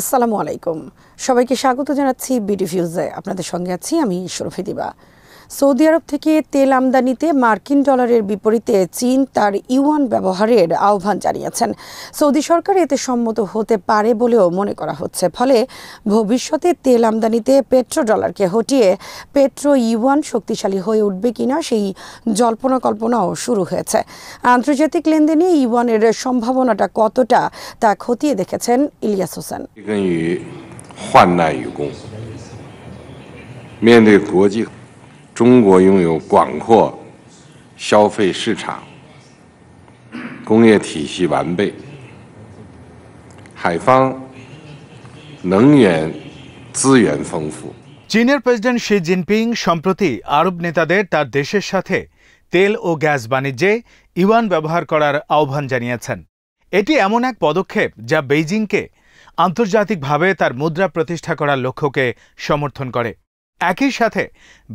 আসসালামু আলাইকুম সবাইকে স্বাগত জানাচ্ছি বিডি ভিউজে আপনাদের সঙ্গে আছি আমি সুরফি দিবা সৌদি আরব থেকে তেল আমদানিতে মার্কিন ডলারের বিপরীতে চীন তার ইউয়ান ব্যবহারের আহ্বান জানিয়েছেন সৌদি সরকার এতে সম্মত হতে পারে বলেও মনে করা হচ্ছে ফলে ভবিষ্যতে তেল আমদানিতে পেট্রো ডলারকে হটিয়ে পেট্রো ইউয়ান শক্তিশালী হয়ে উঠবে কিনা সেই জল্পনা কল্পনাও শুরু হয়েছে আন্তর্জাতিক লেনদেনে ইউয়ানের সম্ভাবনাটা কতটা তা খতিয়ে দেখেছেন ইলিয়াস হোসেন 中国拥有广阔消费市场、工业体系完备、海方能源资源丰富。চীনের প্রেসিডেন্ট শি জিনপিং সম্প্রতি আরব নেতাদের তার দেশের সাথে তেল ও গ্যাস বাণিজ্যে ইউয়ান ব্যবহার করার আহ্বান জানিয়েছেন এটি এমন এক পদক্ষেপ যা বেইজিংকে আন্তর্জাতিকভাবে তার মুদ্রা প্রতিষ্ঠা করার লক্ষ্যকে সমর্থন করে একই সাথে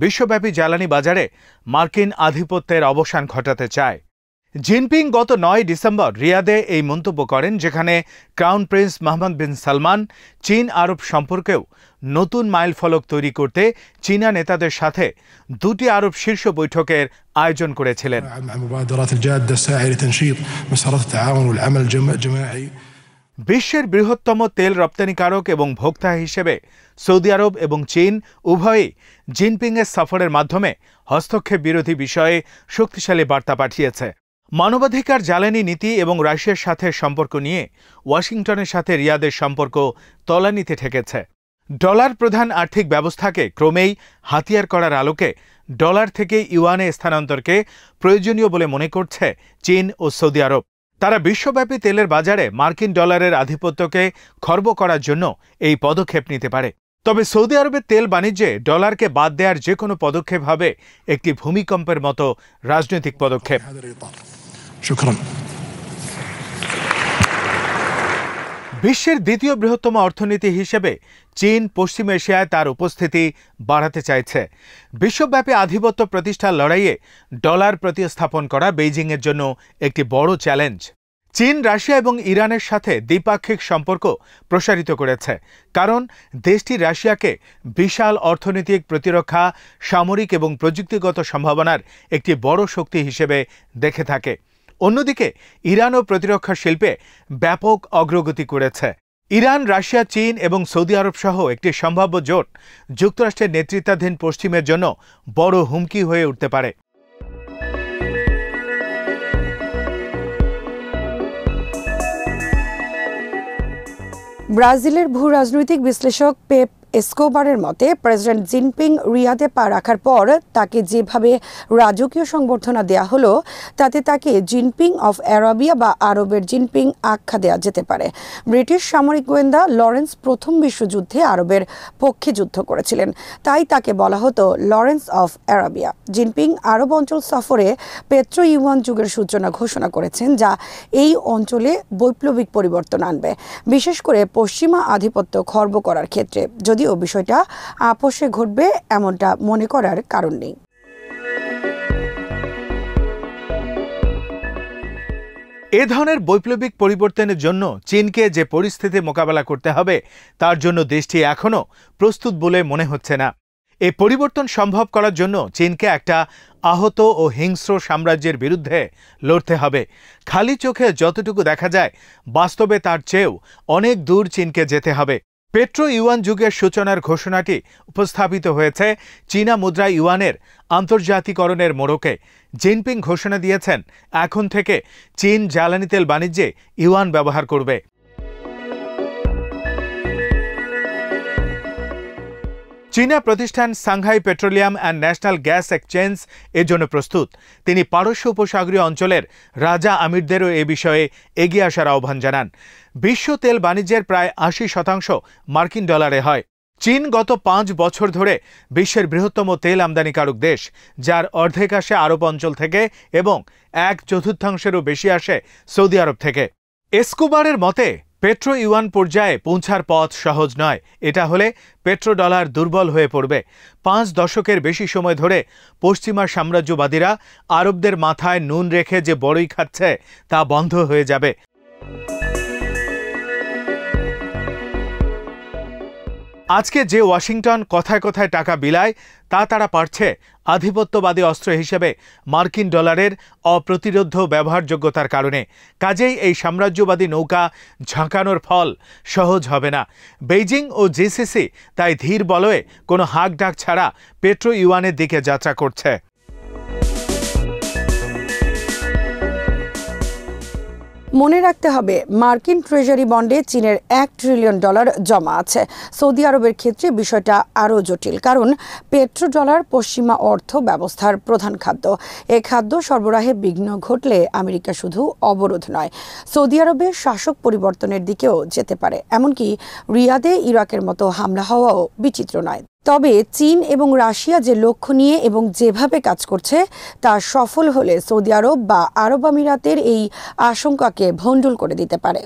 বিশ্বব্যাপী জ্বালানি বাজারে মার্কিন আধিপত্যের অবসান ঘটাতে চায় জিনপিং গত নয় ডিসেম্বর রিয়াদে এই মন্তব্য করেন যেখানে crown prince Mohammed bin Salman চীন আরব সম্পর্কেও নতুন মাইল ফলক তৈরি করতে চীনা নেতাদের সাথে দুটি আরব শীর্ষ বৈঠকের আয়োজন করেছিলেন বিশ্বের বৃহত্তম তেল রপ্তানিকারক এবং ভোক্তা হিসেবে সৌদি আরব এবং চীন উভয়ই জিনপিংয়ের সফরের মাধ্যমে হস্তক্ষেপ বিরোধী বিষয়ে শক্তিশালী বার্তা পাঠিয়েছে মানবাধিকার জ্বালানি নীতি এবং রাশিয়ার সাথে সম্পর্ক নিয়ে ওয়াশিংটনের সাথে রিয়াদের সম্পর্ক তলানিতে ঠেকেছে ডলার প্রধান আর্থিক ব্যবস্থাকে ক্রমেই হাতিয়ার করার আলোকে ডলার থেকে ইউয়ানে স্থানান্তরকে প্রয়োজনীয় বলে মনে করছে চীন ও সৌদি আরব তারা বিশ্বব্যাপী তেলের বাজারে মার্কিন ডলারের আধিপত্যকে খর্ব করার জন্য এই পদক্ষেপ নিতে পারে তবে সৌদি আরবের তেল বাণিজ্যে ডলারকে বাদ দেওয়ার যে কোনো পদক্ষেপ হবে একটি ভূমিকম্পের মতো রাজনৈতিক পদক্ষেপ বিশ্বের দ্বিতীয় বৃহত্তম অর্থনীতি হিসেবে চীন পশ্চিম এশিয়ায় তার উপস্থিতি বাড়াতে চাইছে বিশ্বব্যাপী আধিপত্য প্রতিষ্ঠার লড়াইয়ে ডলার প্রতিস্থাপন করা বেইজিংয়ের জন্য একটি বড় চ্যালেঞ্জ চীন রাশিয়া এবং ইরানের সাথে দ্বিপাক্ষিক সম্পর্ক প্রসারিত করেছে কারণ দেশটি রাশিয়াকে বিশাল অর্থনৈতিক প্রতিরক্ষা সামরিক এবং প্রযুক্তিগত সম্ভাবনার একটি বড় শক্তি হিসেবে দেখে থাকে অন্যদিকে ইরানও প্রতিরক্ষা শিল্পে ব্যাপক অগ্রগতি করেছে ইরান রাশিয়া চীন এবং সৌদি আরব সহ একটি সম্ভাব্য জোট যুক্তরাষ্ট্রের নেতৃত্বাধীন পশ্চিমের জন্য বড় হুমকি হয়ে উঠতে পারে ব্রাজিলের ভূ রাজনৈতিক বিশ্লেষক পেপ এসকোবারের মতে প্রেসিডেন্ট জিনপিং রিয়াদে পা রাখার পর তাকে যেভাবে রাজকীয় সংবর্ধনা দেয়া হলো তাতে তাকে জিনপিং অফ অ্যারাবিয়া বা আরবের জিনপিং আখ্যা দেয়া যেতে পারে ব্রিটিশ সামরিক গোয়েন্দা লরেন্স প্রথম বিশ্বযুদ্ধে আরবের পক্ষে যুদ্ধ করেছিলেন তাই তাকে বলা হতো লরেন্স অফ অ্যারাবিয়া জিনপিং আরব অঞ্চল সফরে পেট্রো ইউয়ান যুগের সূচনা ঘোষণা করেছেন যা এই অঞ্চলে বৈপ্লবিক পরিবর্তন আনবে বিশেষ করে পশ্চিমা আধিপত্য খর্ব করার ক্ষেত্রে যদি যদিও বিষয়টা আপোষে ঘটবে এমনটা মনে করার কারণ নেই এ ধরনের বৈপ্লবিক পরিবর্তনের জন্য চীনকে যে পরিস্থিতি মোকাবেলা করতে হবে তার জন্য দেশটি এখনও প্রস্তুত বলে মনে হচ্ছে না এ পরিবর্তন সম্ভব করার জন্য চীনকে একটা আহত ও হিংস্র সাম্রাজ্যের বিরুদ্ধে লড়তে হবে খালি চোখে যতটুকু দেখা যায় বাস্তবে তার চেয়েও অনেক দূর চীনকে যেতে হবে পেট্রো ইউয়ান যুগের সূচনার ঘোষণাটি উপস্থাপিত হয়েছে চীনা মুদ্রা ইউয়ানের আন্তর্জাতিকরণের মোড়কে জিনপিং ঘোষণা দিয়েছেন এখন থেকে চীন জ্বালানি তেল বাণিজ্যে ইউয়ান ব্যবহার করবে চীনা প্রতিষ্ঠান Shanghai petroleum and national gas exchange এর জন্য প্রস্তুত তিনি পারস্য উপসাগরীয় অঞ্চলের রাজা আমিরদেরও এ বিষয়ে এগিয়ে আসার আহ্বান জানান বিশ্ব তেল বাণিজ্যের প্রায় আশি শতাংশ মার্কিন ডলারে হয় চীন গত পাঁচ বছর ধরে বিশ্বের বৃহত্তম তেল আমদানিকারক দেশ যার অর্ধেক আসে আরব অঞ্চল থেকে এবং এক চতুর্থাংশেরও বেশি আসে সৌদি আরব থেকে এসকোবারের মতে পেট্রো ইউয়ান পর্যায়ে পৌঁছার পথ সহজ নয় এটা হলে পেট্রো ডলার দুর্বল হয়ে পড়বে পাঁচ দশকের বেশি সময় ধরে পশ্চিমা সাম্রাজ্যবাদীরা আরবদের মাথায় নুন রেখে যে বড়ই খাচ্ছে তা বন্ধ হয়ে যাবে আজকে যে ওয়াশিংটন কথায় কথায় টাকা বিলায় তা তারা পারছে আধিপত্যবাদী অস্ত্র হিসেবে মার্কিন ডলারের অপ্রতিরোধ ব্যবহারযোগ্যতার কারণে কাজেই এই সাম্রাজ্যবাদী নৌকা ঝাঁকানোর ফল সহজ হবে না বেইজিং ও জিসিসি তাই ধীর বলয়ে কোনো হাঁক ডাক ছাড়া পেট্রো ইউয়ানের দিকে যাত্রা করছে মনে রাখতে হবে মার্কিন ট্রেজারি বন্ডে চীনের এক ট্রিলিয়ন ডলার জমা আছে সৌদি আরবের ক্ষেত্রে বিষয়টা আরও জটিল কারণ পেট্রো ডলার পশ্চিমা অর্থ ব্যবস্থার প্রধান খাদ্য এ খাদ্য সরবরাহে বিঘ্ন ঘটলে আমেরিকা শুধু অবরোধ নয় সৌদি আরবে শাসক পরিবর্তনের দিকেও যেতে পারে এমনকি রিয়াদে ইরাকের মতো হামলা হওয়াও বিচিত্র নয় তবে চীন এবং রাশিয়া যে লক্ষ্য নিয়ে এবং যেভাবে কাজ করছে তা সফল হলে সৌদি আরব বা আরব আমিরাতের এই আশঙ্কাকে ভণ্ডুল করে দিতে পারে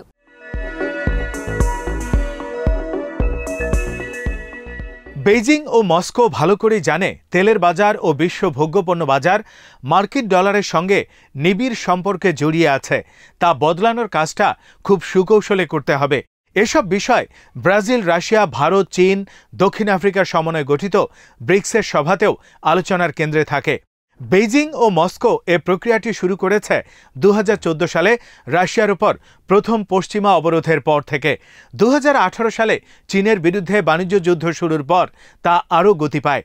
বেজিং ও মস্কো ভালো করেই জানে তেলের বাজার ও বিশ্ব ভোগ্যপণ্য বাজার মার্কিন ডলারের সঙ্গে নিবিড় সম্পর্কে জড়িয়ে আছে তা বদলানোর কাজটা খুব সুকৌশলে করতে হবে এসব বিষয় ব্রাজিল রাশিয়া ভারত চীন দক্ষিণ আফ্রিকার সমন্বয়ে গঠিত ব্রিক্সের সভাতেও আলোচনার কেন্দ্রে থাকে বেইজিং ও মস্কো এ প্রক্রিয়াটি শুরু করেছে দু সালে রাশিয়ার উপর প্রথম পশ্চিমা অবরোধের পর থেকে দু সালে চীনের বিরুদ্ধে বাণিজ্য যুদ্ধ শুরুর পর তা আরও গতি পায়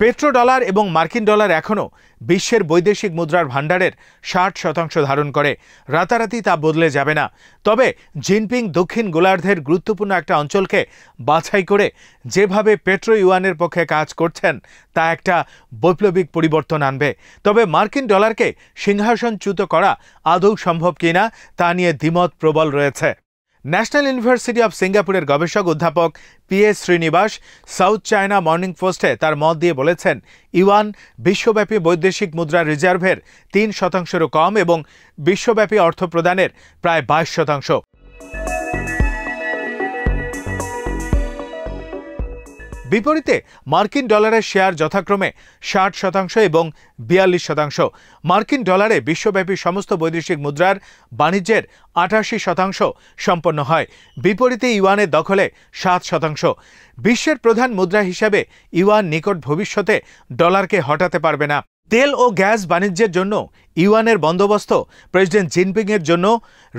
পেট্রো ডলার এবং মার্কিন ডলার এখনও বিশ্বের বৈদেশিক মুদ্রার ভাণ্ডারের ষাট শতাংশ ধারণ করে রাতারাতি তা বদলে যাবে না তবে জিনপিং দক্ষিণ গোলার্ধের গুরুত্বপূর্ণ একটা অঞ্চলকে বাছাই করে যেভাবে পেট্রো ইউয়ানের পক্ষে কাজ করছেন তা একটা বৈপ্লবিক পরিবর্তন আনবে তবে মার্কিন ডলারকে সিংহাসনচ্যুত করা আদৌ সম্ভব কিনা তা নিয়ে দ্বিমত প্রবল রয়েছে ন্যাশনাল ইউনিভার্সিটি অব সিঙ্গাপুরের গবেষক অধ্যাপক P S Srinivas South China Morning পোস্টে তার মত দিয়ে বলেছেন ইউয়ান বিশ্বব্যাপী বৈদেশিক মুদ্রা রিজার্ভের তিন শতাংশেরও কম এবং বিশ্বব্যাপী অর্থ প্রদানের প্রায় বাইশ শতাংশ বিপরীতে মার্কিন ডলারের শেয়ার যথাক্রমে ষাট শতাংশ এবং বিয়াল্লিশ শতাংশ মার্কিন ডলারে বিশ্বব্যাপী সমস্ত বৈদেশিক মুদ্রার বাণিজ্যের আঠাশি শতাংশ সম্পন্ন হয় বিপরীতে ইউয়ানের দখলে সাত শতাংশ বিশ্বের প্রধান মুদ্রা হিসাবে ইউয়ান নিকট ভবিষ্যতে ডলারকে হটাতে পারবে না তেল ও গ্যাস বাণিজ্যের জন্য ইউএনের বন্দোবস্ত প্রেসিডেন্ট জিনপিংয়ের জন্য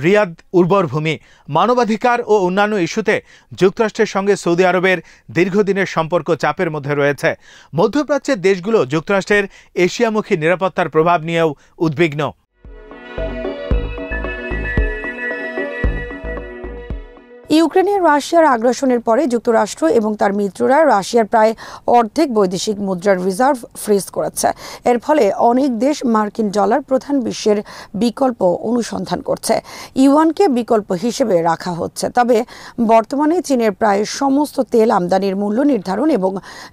রিয়াদ উর্বর ভূমি মানবাধিকার ও অন্যান্য ইস্যুতে যুক্তরাষ্ট্রের সঙ্গে সৌদি আরবের দীর্ঘদিনের সম্পর্ক চাপের মধ্যে রয়েছে মধ্যপ্রাচ্যের দেশগুলো যুক্তরাষ্ট্রের এশিয়ামুখী নিরাপত্তার প্রভাব নিয়েও উদ্বিগ্ন ইউক্রেনে রাশিয়ার আগ্রাসনের পরে যুক্তরাষ্ট্র এবং তার মিত্ররা রাশিয়ার প্রায় অর্ধেক বৈদেশিক মুদ্রার রিজার্ভ ফ্রিজ করেছে এর ফলে অনেক দেশ মার্কিন ডলার প্রধান বিশ্বের বিকল্প অনুসন্ধান করছে ইউয়ানকে বিকল্প হিসেবে রাখা হচ্ছে তবে বর্তমানে চীনের প্রায় সমস্ত তেল আমদানির মূল্য নির্ধারণ এবং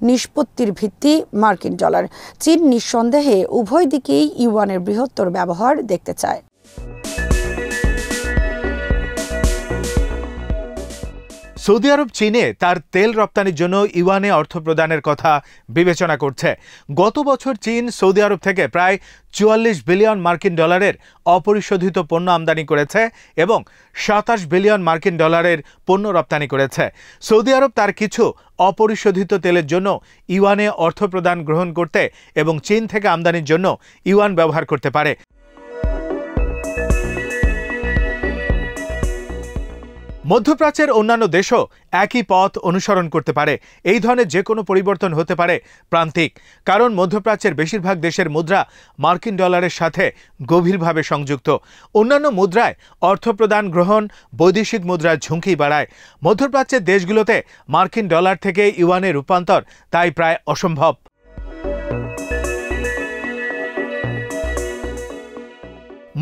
নিষ্পত্তির ভিত্তি মার্কিন ডলার চীন নিঃসন্দেহে উভয় দিকেই ইউয়ানের বৃহত্তর ব্যবহার দেখতে চায় সৌদি আরব চীনে তার তেল রপ্তানির জন্য ইউয়ানে অর্থ প্রদানের কথা বিবেচনা করছে গত বছর চীন সৌদি আরব থেকে প্রায় চুয়াল্লিশ বিলিয়ন মার্কিন ডলারের অপরিশোধিত পণ্য আমদানি করেছে এবং সাতাশ বিলিয়ন মার্কিন ডলারের পণ্য রপ্তানি করেছে সৌদি আরব তার কিছু অপরিশোধিত তেলের জন্য ইউয়ানে অর্থ প্রদান গ্রহণ করতে এবং চীন থেকে আমদানির জন্য ইউয়ান ব্যবহার করতে পারে মধ্যপ্রাচ্যের অন্যান্য দেশও একই পথ অনুসরণ করতে পারে এই ধরনের যে কোনো পরিবর্তন হতে পারে প্রান্তিক কারণ মধ্যপ্রাচ্যের বেশিরভাগ দেশের মুদ্রা মার্কিন ডলারের সাথে গভীরভাবে সংযুক্ত অন্যান্য মুদ্রায় অর্থ প্রদান গ্রহণ বৈদেশিক মুদ্রার ঝুঁকি বাড়ায় মধ্যপ্রাচ্যের দেশগুলোতে মার্কিন ডলার থেকে ইউয়ানের রূপান্তর তাই প্রায় অসম্ভব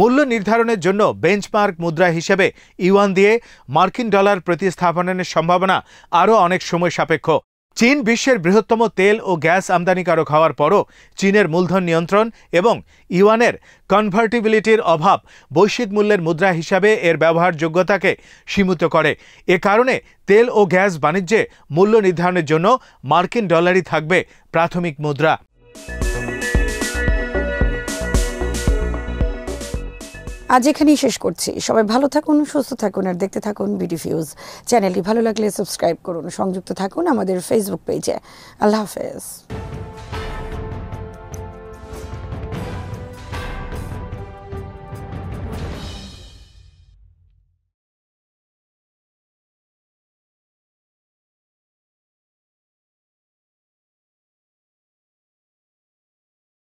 মূল্য নির্ধারণের জন্য বেঞ্চমার্ক মুদ্রা হিসেবে ইউয়ান দিয়ে মার্কিন ডলার প্রতিস্থাপনের সম্ভাবনা আরও অনেক সময় সাপেক্ষ চীন বিশ্বের বৃহত্তম তেল ও গ্যাস আমদানিকারক হওয়ার পরও চীনের মূলধন নিয়ন্ত্রণ এবং ইউয়ানের কনভার্টিবিলিটির অভাব বৈশ্বিক মূল্যের মুদ্রা হিসাবে এর ব্যবহারযোগ্যতাকে সীমিত করে এ কারণে তেল ও গ্যাস বাণিজ্যে মূল্য নির্ধারণের জন্য মার্কিন ডলারই থাকবে প্রাথমিক মুদ্রা আজ এখানেই শেষ করছি সবাই ভালো থাকুন সুস্থ থাকুন আর দেখতে থাকুন বিডি ফিউজ চ্যানেলটি ভালো লাগলে সাবস্ক্রাইব করুন সংযুক্ত থাকুন আমাদের ফেসবুক পেজে আল্লাহ হাফেজ